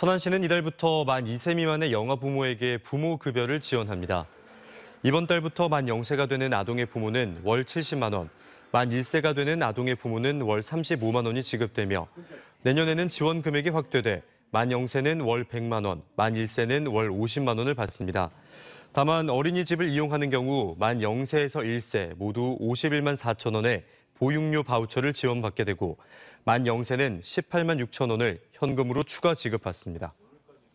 천안시는 이달부터 만 2세 미만의 영아 부모에게 부모 급여를 지원합니다. 이번 달부터 만 0세가 되는 아동의 부모는 월 70만 원, 만 1세가 되는 아동의 부모는 월 35만 원이 지급되며 내년에는 지원 금액이 확대돼 만 0세는 월 100만 원, 만 1세는 월 50만 원을 받습니다. 다만 어린이집을 이용하는 경우 만 0세에서 1세 모두 51만 4천 원에 보육료 바우처를 지원받게 되고 만 0세는 18만 6천 원을 현금으로 추가 지급받습니다.